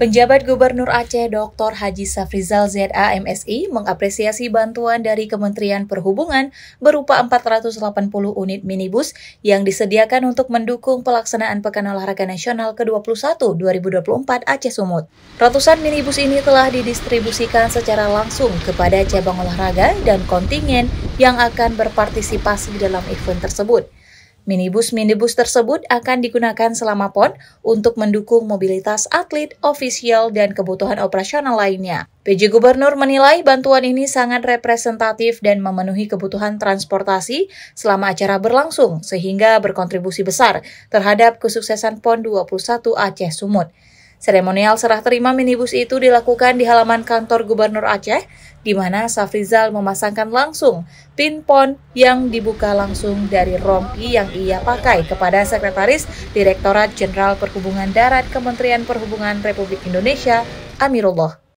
Penjabat Gubernur Aceh Dr. Haji Safrizal ZA MSI mengapresiasi bantuan dari Kementerian Perhubungan berupa 480 unit minibus yang disediakan untuk mendukung pelaksanaan Pekan Olahraga Nasional ke-21 2024 Aceh Sumut. Ratusan minibus ini telah didistribusikan secara langsung kepada cabang olahraga dan kontingen yang akan berpartisipasi dalam event tersebut. Minibus-minibus tersebut akan digunakan selama PON untuk mendukung mobilitas atlet, ofisial, dan kebutuhan operasional lainnya. PJ Gubernur menilai bantuan ini sangat representatif dan memenuhi kebutuhan transportasi selama acara berlangsung, sehingga berkontribusi besar terhadap kesuksesan PON 21 Aceh Sumut. Seremonial serah terima minibus itu dilakukan di halaman kantor Gubernur Aceh, di mana Safrizal memasangkan langsung pinpon yang dibuka langsung dari rompi yang ia pakai kepada Sekretaris Direktorat Jenderal Perhubungan Darat Kementerian Perhubungan Republik Indonesia, Amirullah